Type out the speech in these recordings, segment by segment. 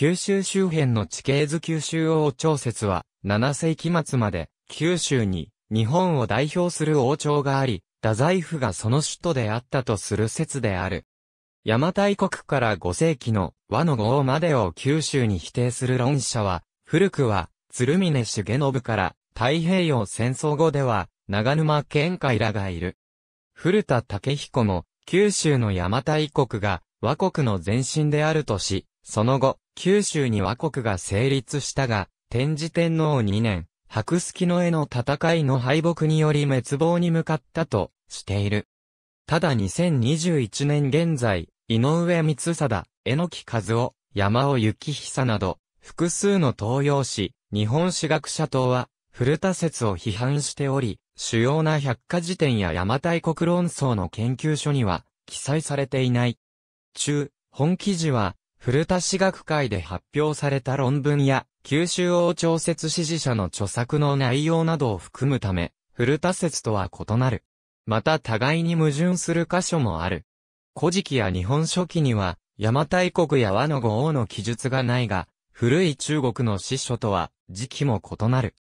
九州周辺の地形図九州王朝説は、7世紀末まで、九州に、日本を代表する王朝があり、太宰府がその首都であったとする説である。邪馬台国から5世紀の和の号までを九州に否定する論者は、古くは、鶴峰重信から太平洋戦争後では、長沼県海らがいる。古田武彦も、九州の邪馬台国が、和国の前身であるとし、その後、九州に倭国が成立したが、天智天皇2年、白月の絵の戦いの敗北により滅亡に向かったとしている。ただ2021年現在、井上光貞、榎木和夫、山尾幸久など、複数の東洋史、日本史学者等は、古田説を批判しており、主要な百科事典や山大国論争の研究書には、記載されていない。中、本記事は、古田史学会で発表された論文や、九州王朝説支持者の著作の内容などを含むため、古田説とは異なる。また互いに矛盾する箇所もある。古事記や日本書紀には、邪馬台国や和の五王の記述がないが、古い中国の史書とは、時期も異なる。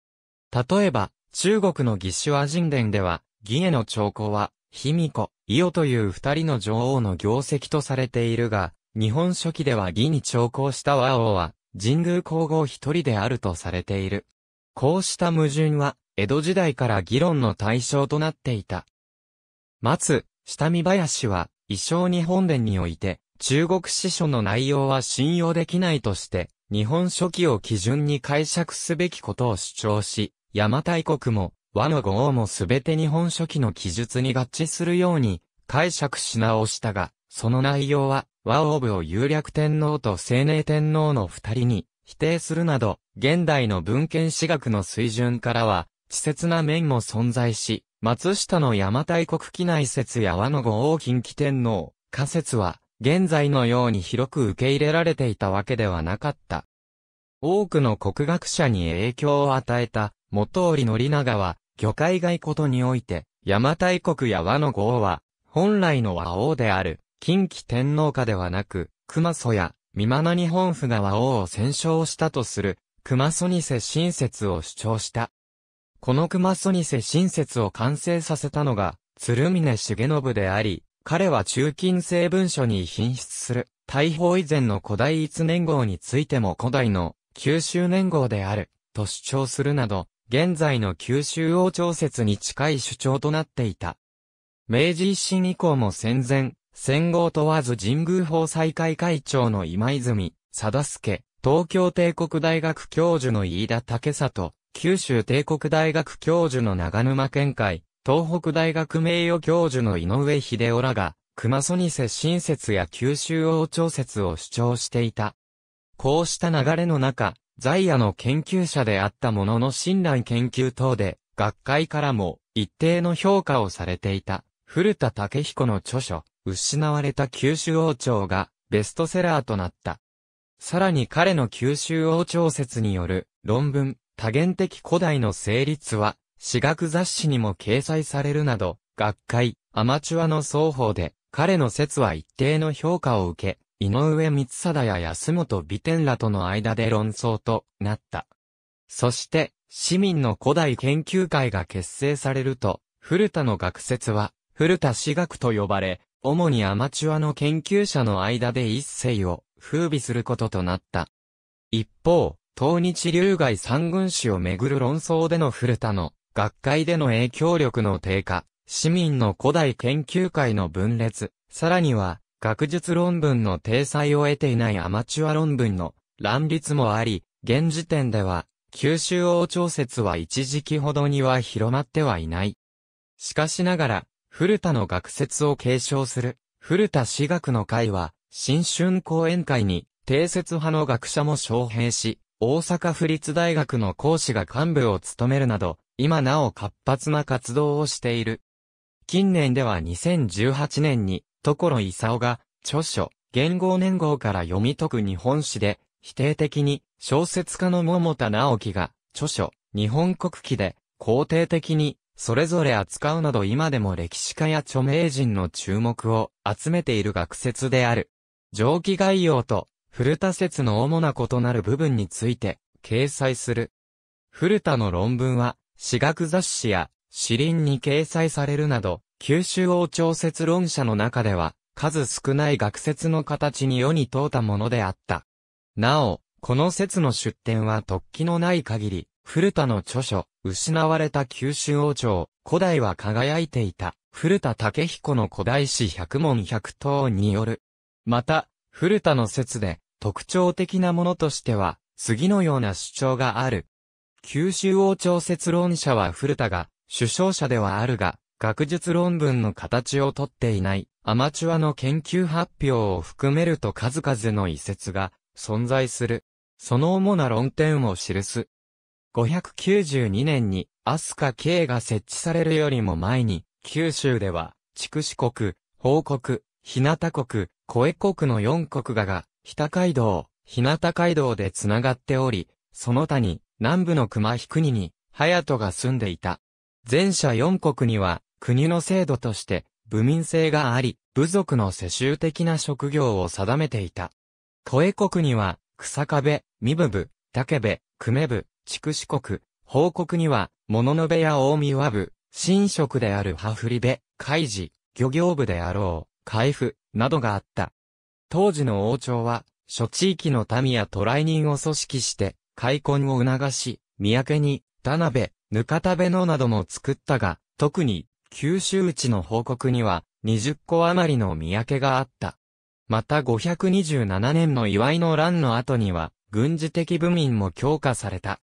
例えば、中国の義手和人伝では、義への兆候は、卑弥呼、伊予という二人の女王の業績とされているが、日本書紀では義に調校した和王は、神宮皇后一人であるとされている。こうした矛盾は、江戸時代から議論の対象となっていた。松、下見林は、衣装日本伝において、中国史書の内容は信用できないとして、日本書紀を基準に解釈すべきことを主張し、邪馬台国も、和の五王もすべて日本書紀の記述に合致するように、解釈し直したが、その内容は、和王部を有略天皇と青年天皇の二人に否定するなど、現代の文献史学の水準からは、稚拙な面も存在し、松下の邪馬台国機内説や和の五王近畿天皇、仮説は、現在のように広く受け入れられていたわけではなかった。多くの国学者に影響を与えた、元織宣長は、魚介外ことにおいて、邪馬台国や和の五王は、本来の和王である、近畿天皇家ではなく、熊祖や、三間日本府が和王を戦勝したとする、熊祖二世新説を主張した。この熊祖二世新説を完成させたのが、鶴峰重信であり、彼は中近世文書に品質する、大砲以前の古代一年号についても古代の九州年号である、と主張するなど、現在の九州王朝説に近い主張となっていた。明治維新以降も戦前、戦後問わず神宮法再開会長の今泉、貞助、東京帝国大学教授の飯田武里、九州帝国大学教授の長沼県会、東北大学名誉教授の井上秀夫らが、熊曽に接新説や九州王朝説を主張していた。こうした流れの中、在野の研究者であったものの親鸞研究等で、学会からも一定の評価をされていた、古田武彦の著書、失われた九州王朝がベストセラーとなった。さらに彼の九州王朝説による論文、多元的古代の成立は、私学雑誌にも掲載されるなど、学会、アマチュアの双方で、彼の説は一定の評価を受け、井上光貞や安本美天らとの間で論争となった。そして、市民の古代研究会が結成されると、古田の学説は、古田私学と呼ばれ、主にアマチュアの研究者の間で一世を風靡することとなった。一方、東日流外三軍士をめぐる論争での古田の学会での影響力の低下、市民の古代研究会の分裂、さらには学術論文の体裁を得ていないアマチュア論文の乱立もあり、現時点では九州王朝説は一時期ほどには広まってはいない。しかしながら、古田の学説を継承する、古田私学の会は、新春講演会に、定説派の学者も招聘し、大阪府立大学の講師が幹部を務めるなど、今なお活発な活動をしている。近年では2018年に、所勲が、著書、元号年号から読み解く日本史で、否定的に、小説家の桃田直樹が、著書、日本国記で、肯定的に、それぞれ扱うなど今でも歴史家や著名人の注目を集めている学説である。上記概要と古田説の主な異なる部分について掲載する。古田の論文は、私学雑誌や、詩林に掲載されるなど、九州王朝説論者の中では、数少ない学説の形に世に問うたものであった。なお、この説の出典は突起のない限り、古田の著書、失われた九州王朝、古代は輝いていた、古田武彦の古代史百問百答による。また、古田の説で、特徴的なものとしては、次のような主張がある。九州王朝説論者は古田が、首相者ではあるが、学術論文の形をとっていない、アマチュアの研究発表を含めると数々の遺説が、存在する。その主な論点を記す。592年に飛鳥慶が設置されるよりも前に、九州では、筑紫国、宝国、日向国、小江国の4国がが、北海道、日向街道でつながっており、その他に、南部の熊彦国に、隼人が住んでいた。前者4国には、国の制度として、部民制があり、部族の世襲的な職業を定めていた。小江国には、草壁、身部部、竹部、久米部、筑紫国、報告には、物の部や大見和部、神職である羽振部、海事、漁業部であろう、海部、などがあった。当時の王朝は、諸地域の民や渡来人を組織して、開墾を促し、三宅に、田辺、ぬかたべのなども作ったが、特に、九州地の報告には、20個余りの三宅があった。また527年の祝いの乱の後には、軍事的部民も強化された。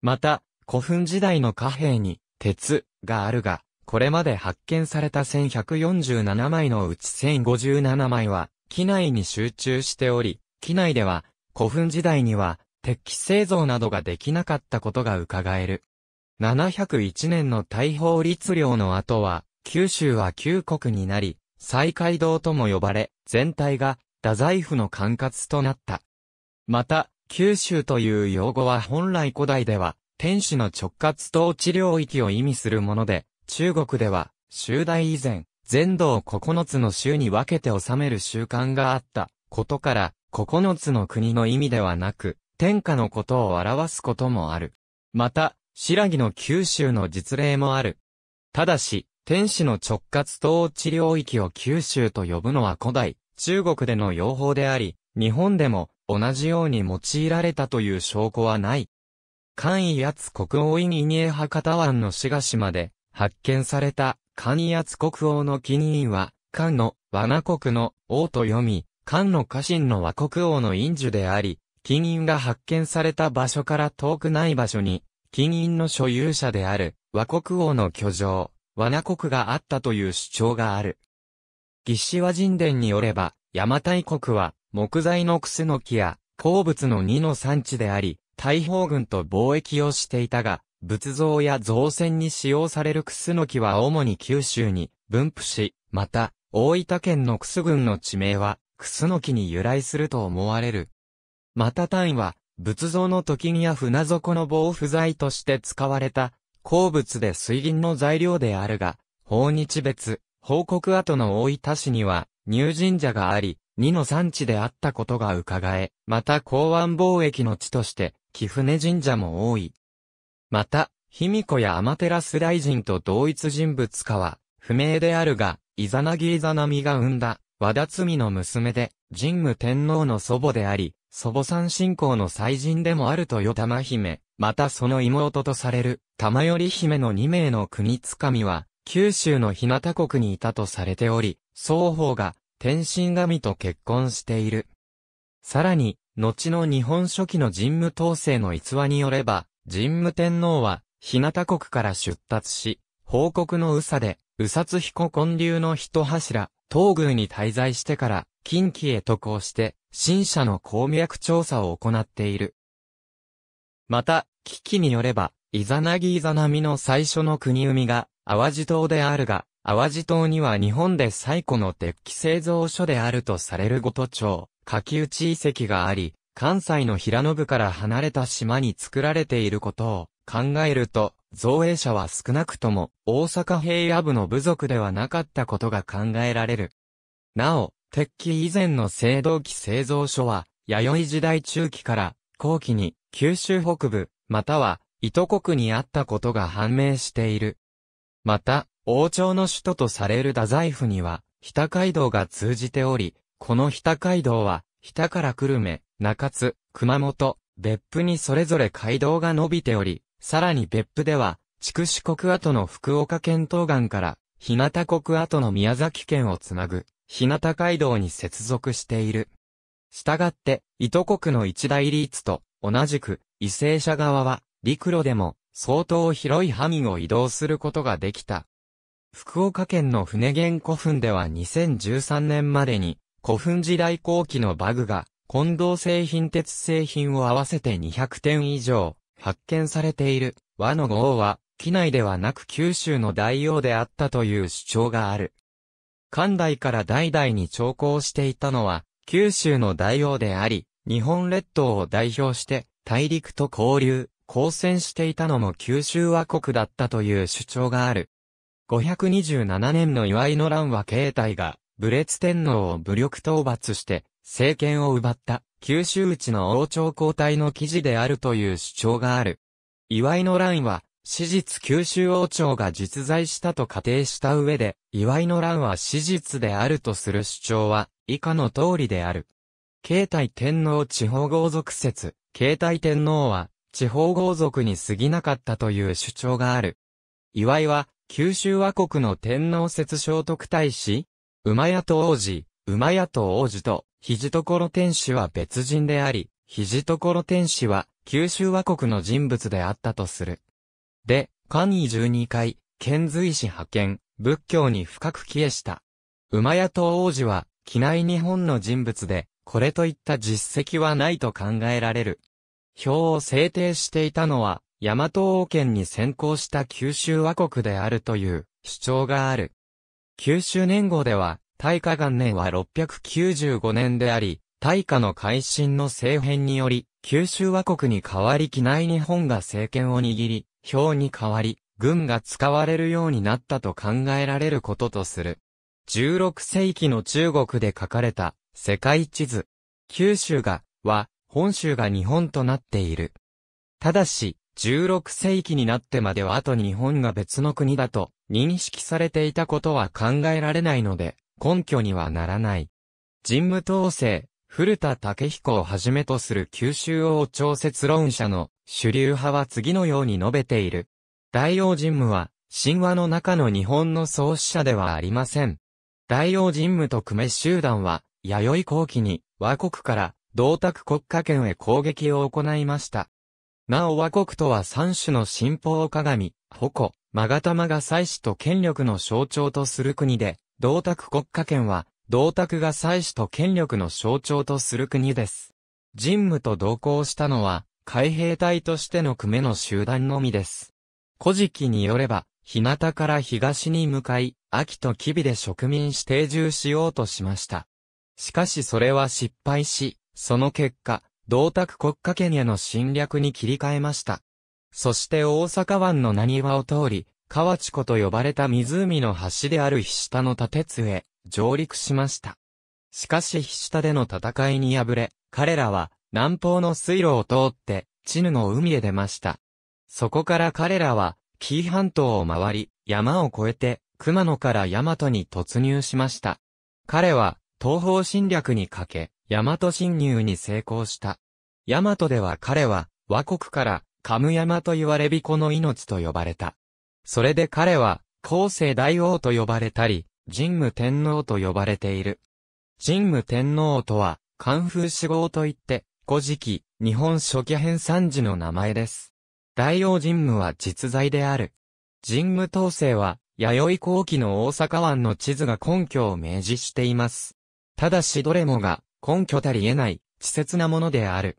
また、古墳時代の貨幣に、鉄があるが、これまで発見された1147枚のうち1057枚は、機内に集中しており、機内では、古墳時代には、鉄器製造などができなかったことが伺える。701年の大法律令の後は、九州は旧国になり、西海道とも呼ばれ、全体が、太宰府の管轄となった。また、九州という用語は本来古代では、天使の直轄統治領域を意味するもので、中国では、周代以前、全土を9つの州に分けて治める習慣があったことから、9つの国の意味ではなく、天下のことを表すこともある。また、白木の九州の実例もある。ただし、天使の直轄統治領域を九州と呼ぶのは古代、中国での用法であり、日本でも同じように用いられたという証拠はない。簡易圧国王院ニエ博多湾の志賀島で発見された簡易圧国王の金印は、漢の和国の王と読み、漢の家臣の和国王の印樹であり、金印が発見された場所から遠くない場所に、金印の所有者である和国王の居城、和国があったという主張がある。義士和神殿によれば、邪馬台国は木材のクスノキや鉱物の2の産地であり、大砲軍と貿易をしていたが、仏像や造船に使用されるクスノキは主に九州に分布し、また、大分県のクス郡の地名は、クスノキに由来すると思われる。また単位は、仏像の時にや船底の防腐剤として使われた、鉱物で水銀の材料であるが、法日別、報告後の大分市には、入神社があり、2の産地であったことが伺え、また港湾貿易の地として、貴船神社も多い。また、卑弥呼や天寺、テ大臣と同一人物かは、不明であるが、イザナギイザナミが生んだ、和田罪の娘で、神武天皇の祖母であり、祖母さん信仰の祭神でもあるとよ玉姫、またその妹とされる、玉り姫の2名の国つかみは、九州の日向国にいたとされており、双方が、天神神と結婚している。さらに、後の日本初期の神武統制の逸話によれば、神武天皇は、日向国から出立し、報告の宇佐で、宇佐津彦建立の一柱、東宮に滞在してから、近畿へ渡航して、新社の鉱脈調査を行っている。また、危機によれば、イザナギイザナミの最初の国生みが、淡路島であるが、淡路島には日本で最古の鉄器製造所であるとされる五都町、柿内遺跡があり、関西の平野部から離れた島に作られていることを考えると、造営者は少なくとも大阪平野部の部族ではなかったことが考えられる。なお、鉄器以前の青銅器製造所は、弥生時代中期から後期に九州北部、または、糸国にあったことが判明している。また、王朝の首都とされる太宰府には、北街道が通じており、この北街道は、北から久留米、中津、熊本、別府にそれぞれ街道が伸びており、さらに別府では、筑紫国跡の福岡県東岸から、日向国跡の宮崎県をつなぐ、日向街道に接続している。したがって、糸国の一大リーツと、同じく、為政者側は、陸路でも、相当広い範囲を移動することができた。福岡県の船源古墳では2013年までに、古墳時代後期のバグが、混同製品鉄製品を合わせて200点以上、発見されている。和の豪は、機内ではなく九州の大王であったという主張がある。関代から代々に調校していたのは、九州の大王であり、日本列島を代表して、大陸と交流、交戦していたのも九州和国だったという主張がある。527年の祝いの乱は慶太が、武烈天皇を武力討伐して、政権を奪った、九州内の王朝交代の記事であるという主張がある。祝いの乱は、史実九州王朝が実在したと仮定した上で、祝いの乱は史実であるとする主張は、以下の通りである。慶太天皇地方豪族説、慶太天皇は、地方豪族に過ぎなかったという主張がある。祝いは、九州和国の天皇節聖徳太子、馬屋と王子、馬屋と王子と、肘所天使は別人であり、肘所天使は、九州和国の人物であったとする。で、官位12回、遣隋使派遣、仏教に深く帰依した。馬屋と王子は、機内日本の人物で、これといった実績はないと考えられる。表を制定していたのは、大和王権に先行した九州和国であるという主張がある。九州年号では、大化元年は695年であり、大化の改新の政変により、九州和国に代わり機内日本が政権を握り、表に代わり、軍が使われるようになったと考えられることとする。16世紀の中国で書かれた世界地図。九州が、は、本州が日本となっている。ただし、16世紀になってまではあと日本が別の国だと認識されていたことは考えられないので、根拠にはならない。神武統制、古田武彦をはじめとする九州王朝説論者の主流派は次のように述べている。大王神武は、神話の中の日本の創始者ではありません。大王神武と久米集団は、弥生後期に、倭国から、銅卓国家圏へ攻撃を行いました。なお倭国とは三種の神宝鏡、矛、勾玉が祭祀と権力の象徴とする国で、銅鐸国家圏は、銅鐸が祭祀と権力の象徴とする国です。神武と同行したのは、海兵隊としての組の集団のみです。古事記によれば、日向から東に向かい、秋と吉備で植民し定住しようとしました。しかしそれは失敗し、その結果、銅鐸国家権への侵略に切り替えました。そして大阪湾の何輪を通り、河内湖と呼ばれた湖の橋である菱田の立津へ上陸しました。しかし菱田での戦いに敗れ、彼らは南方の水路を通って、チヌの海へ出ました。そこから彼らは、紀伊半島を回り、山を越えて、熊野から大和に突入しました。彼は、東方侵略にかけ、大和侵入に成功した。大和では彼は、和国から、カムヤマと言われこの命と呼ばれた。それで彼は、後世大王と呼ばれたり、神武天皇と呼ばれている。神武天皇とは、関風志号といって、古事記、日本初期編三次の名前です。大王神武は実在である。神武統制は、弥生後期の大阪湾の地図が根拠を明示しています。ただしどれもが、根拠たり得ない、稚拙なものである。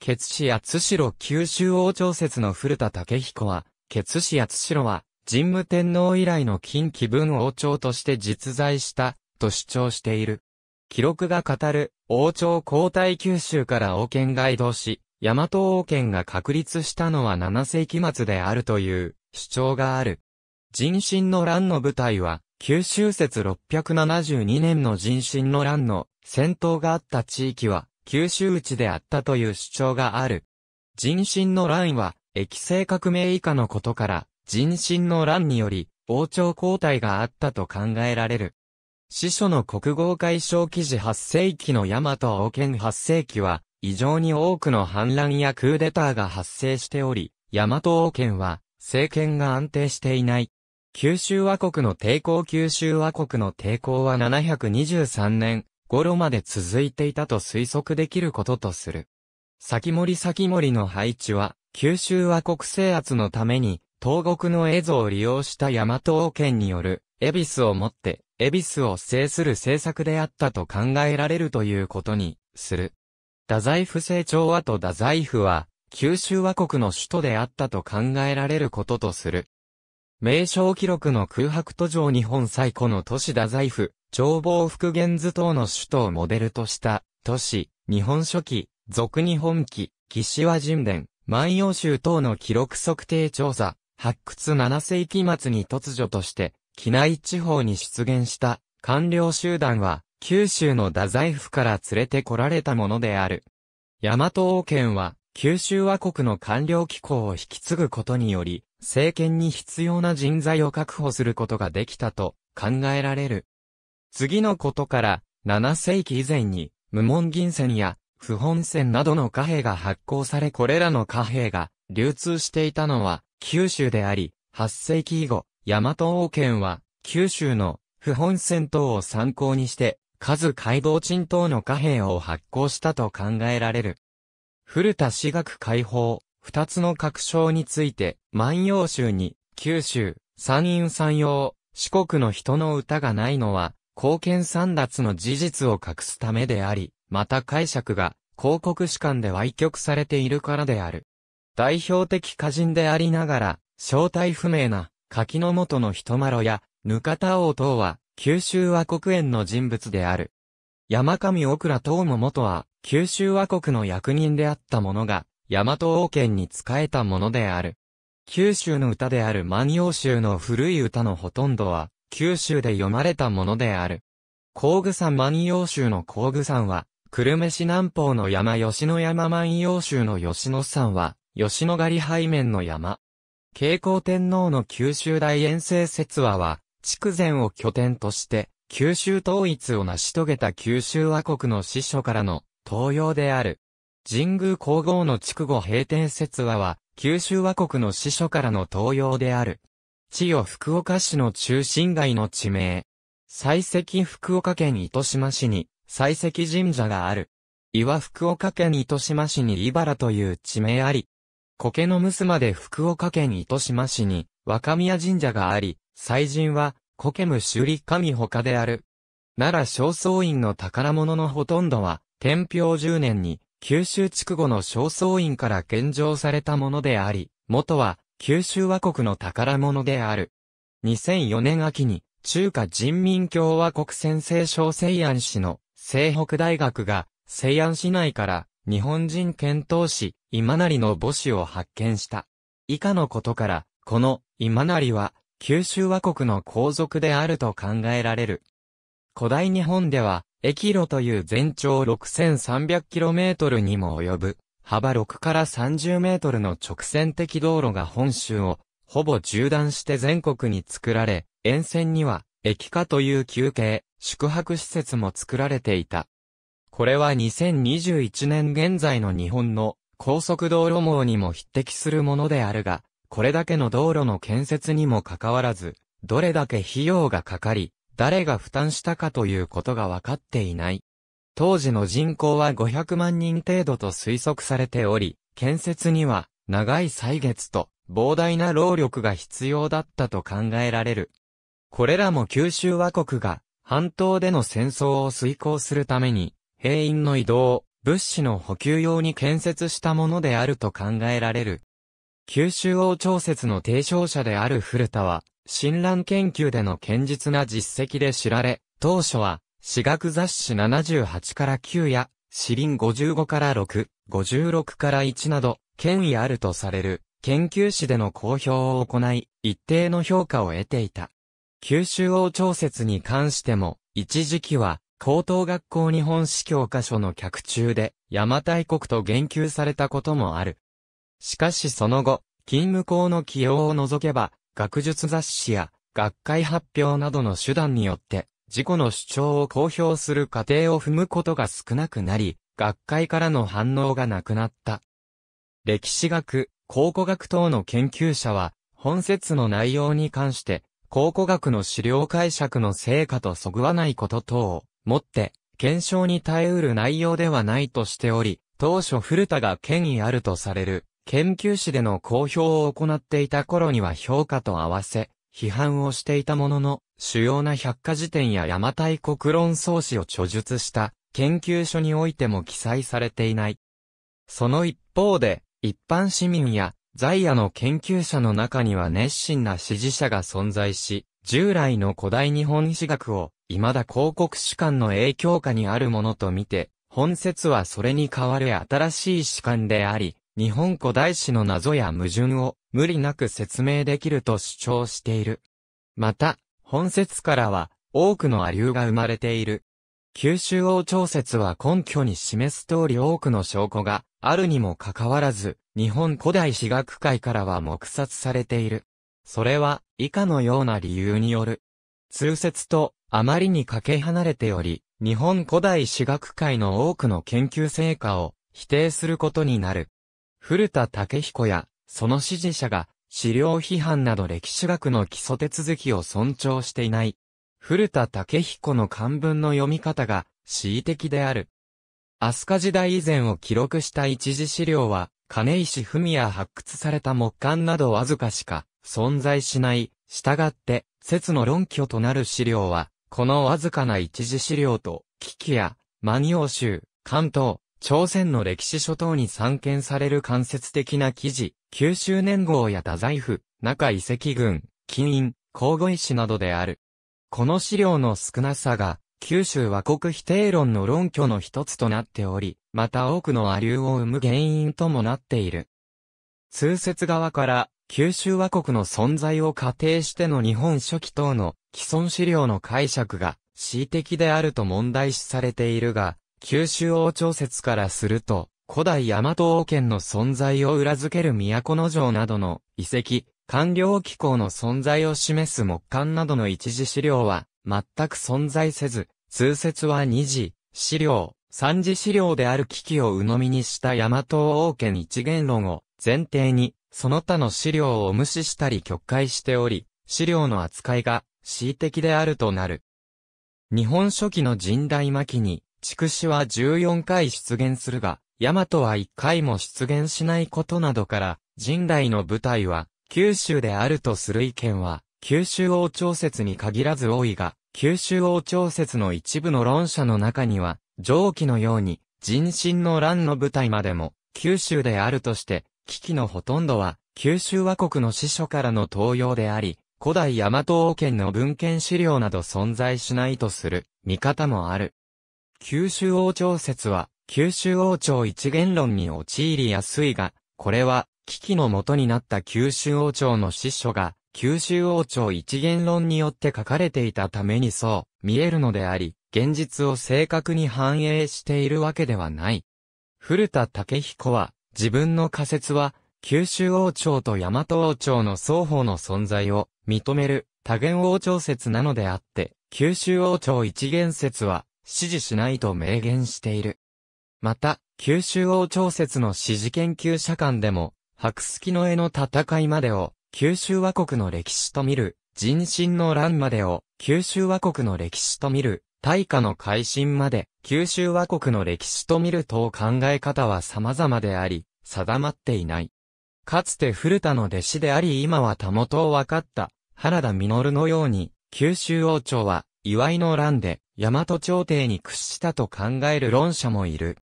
ケツ氏や津代九州王朝説の古田武彦は、ケツ氏や津代は、神武天皇以来の近畿文王朝として実在した、と主張している。記録が語る、王朝交代九州から王権が移動し、大和王権が確立したのは7世紀末であるという主張がある。人心の乱の舞台は、九州説672年の人心の乱の戦闘があった地域は、九州地であったという主張がある。人心の乱は、液性革命以下のことから、人心の乱により、王朝交代があったと考えられる。司書の国語解消記事8世紀の大和王権8世紀は、異常に多くの反乱やクーデターが発生しており、大和王権は、政権が安定していない。九州和国の抵抗九州和国の抵抗は723年、頃まで続いていたと推測できることとする。先森先森の配置は、九州和国制圧のために、東国の映像を利用した大和王権による、恵比寿をもって、恵比寿を制する政策であったと考えられるということに、する。太宰府政調和と太宰府は、九州和国の首都であったと考えられることとする。名称記録の空白途上日本最古の都市太宰府、長望復元図等の首都をモデルとした、都市、日本書紀、俗日本紀、岸和神殿、万葉集等の記録測定調査、発掘7世紀末に突如として、機内地方に出現した官僚集団は、九州の太宰府から連れてこられたものである。大和王権は、九州和国の官僚機構を引き継ぐことにより、政権に必要な人材を確保することができたと考えられる。次のことから、7世紀以前に、無門銀線や、不本線などの貨幣が発行されこれらの貨幣が流通していたのは九州であり、8世紀以後、大和王権は九州の不本線等を参考にして、数解剖鎮等の貨幣を発行したと考えられる。古田私学解放、二つの確証について、万葉集に、九州、山陰山陽、四国の人の歌がないのは、貢献三奪の事実を隠すためであり、また解釈が広告主官で歪曲されているからである。代表的歌人でありながら、正体不明な柿の元の人まろや、ぬかた王等は、九州和国園の人物である。山上奥倉等も元は、九州和国の役人であった者が、大和王権に仕えたものである。九州の歌である万葉集の古い歌のほとんどは、九州で読まれたものである。工具山万葉集の工具山は、久留米市南方の山吉野山万葉集の吉野山は、吉野狩り背面の山。慶光天皇の九州大遠征説話は、筑前を拠点として、九州統一を成し遂げた九州和国の司書からの東洋である。神宮皇后の筑後平天説話は、九州和国の司書からの東洋である。千代福岡市の中心街の地名。採石福岡県糸島市に、採石神社がある。岩福岡県糸島市に茨という地名あり。苔の娘まで福岡県糸島市に、若宮神社があり、祭神は、苔む修理神他である。奈良正倉院の宝物のほとんどは、天平十年に、九州筑後の正倉院から献上されたものであり、元は、九州和国の宝物である。2004年秋に、中華人民共和国先制省西安市の西北大学が、西安市内から日本人遣唐使、今成の母子を発見した。以下のことから、この今成は、九州和国の皇族であると考えられる。古代日本では、駅路という全長 6300km にも及ぶ幅6から30メートルの直線的道路が本州をほぼ縦断して全国に作られ、沿線には駅化という休憩、宿泊施設も作られていた。これは2021年現在の日本の高速道路網にも匹敵するものであるが、これだけの道路の建設にもかかわらず、どれだけ費用がかかり、誰が負担したかということがわかっていない。当時の人口は500万人程度と推測されており、建設には長い歳月と膨大な労力が必要だったと考えられる。これらも九州和国が半島での戦争を遂行するために、兵員の移動、物資の補給用に建設したものであると考えられる。九州王朝説の提唱者である古田は、新蘭研究での堅実な実績で知られ、当初は私学雑誌78から9や、詩林55から6、56から1など、権威あるとされる、研究誌での公表を行い、一定の評価を得ていた。九州王調節に関しても、一時期は、高等学校日本史教科書の客中で、邪馬台国と言及されたこともある。しかしその後、勤務校の起用を除けば、学術雑誌や、学会発表などの手段によって、自己の主張を公表する過程を踏むことが少なくなり、学会からの反応がなくなった。歴史学、考古学等の研究者は、本説の内容に関して、考古学の資料解釈の成果とそぐわないこと等を、もって、検証に耐えうる内容ではないとしており、当初古田が権威あるとされる、研究史での公表を行っていた頃には評価と合わせ、批判をしていたものの、主要な百科事典や邪馬台国論創始を著述した研究所においても記載されていない。その一方で、一般市民や在野の研究者の中には熱心な支持者が存在し、従来の古代日本史学を、未だ広告史観の影響下にあるものとみて、本説はそれに代わる新しい史観であり、日本古代史の謎や矛盾を無理なく説明できると主張している。また、本説からは、多くの亜流が生まれている。九州王朝説は根拠に示す通り多くの証拠があるにもかかわらず、日本古代史学界からは黙殺されている。それは以下のような理由による。通説とあまりにかけ離れており、日本古代史学界の多くの研究成果を否定することになる。古田武彦やその支持者が、資料批判など歴史学の基礎手続きを尊重していない。古田武彦の漢文の読み方が、恣意的である。飛鳥時代以前を記録した一次資料は、金石文也発掘された木簡などわずかしか存在しない。従って、説の論拠となる資料は、このわずかな一次資料と、危機や、万葉集、関東、朝鮮の歴史書等に散見される間接的な記事、九州年号や太宰府、中遺跡群、金印、皇后石などである。この資料の少なさが、九州和国否定論の論拠の一つとなっており、また多くの亜流を生む原因ともなっている。通説側から、九州和国の存在を仮定しての日本初期等の既存資料の解釈が、恣意的であると問題視されているが、九州王朝説からすると、古代大和王権の存在を裏付ける都の城などの遺跡、官僚機構の存在を示す木簡などの一次資料は全く存在せず、通説は二次、資料、三次資料である危機を鵜呑みにした大和王権一元論を前提に、その他の資料を無視したり曲解しており、資料の扱いが恣意的であるとなる。日本初期の神代末期に、筑紫は14回出現するが、マトは1回も出現しないことなどから、神代の舞台は、九州であるとする意見は、九州王朝説に限らず多いが、九州王朝説の一部の論者の中には、上記のように、人心の乱の舞台までも、九州であるとして、危機のほとんどは、九州和国の司書からの登用であり、古代大和王権の文献資料など存在しないとする、見方もある。九州王朝説は、九州王朝一元論に陥りやすいが、これは、危機の元になった九州王朝の師書が、九州王朝一元論によって書かれていたためにそう見えるのであり、現実を正確に反映しているわけではない。古田武彦は、自分の仮説は、九州王朝と大和王朝の双方の存在を認める多元王朝説なのであって、九州王朝一元説は支持しないと明言している。また、九州王朝説の支持研究者間でも、白月の絵の戦いまでを、九州和国の歴史と見る、人心の乱までを、九州和国の歴史と見る、大化の改新まで、九州和国の歴史と見ると考え方は様々であり、定まっていない。かつて古田の弟子であり今はたもとを分かった、原田実のように、九州王朝は、祝いの乱で、大和朝廷に屈したと考える論者もいる。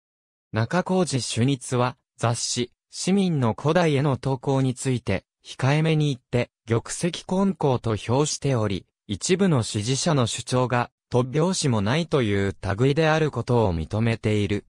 中工事主日は、雑誌、市民の古代への投稿について、控えめに言って、玉石混交と評しており、一部の支持者の主張が、突拍子もないという類であることを認めている。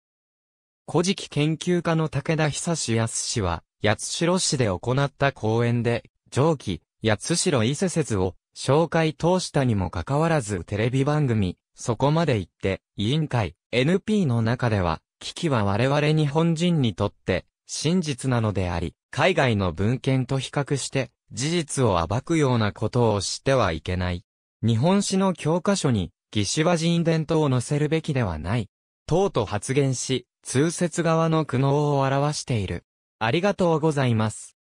古事記研究家の武田久志康氏は、八代市で行った講演で、上記、八代伊勢説を、紹介通したにもかかわらずテレビ番組、そこまで言って、委員会、NP の中では、危機は我々日本人にとって、真実なのであり、海外の文献と比較して、事実を暴くようなことをしてはいけない。日本史の教科書に、義志和人伝統を載せるべきではない。等と発言し、通説側の苦悩を表している。ありがとうございます。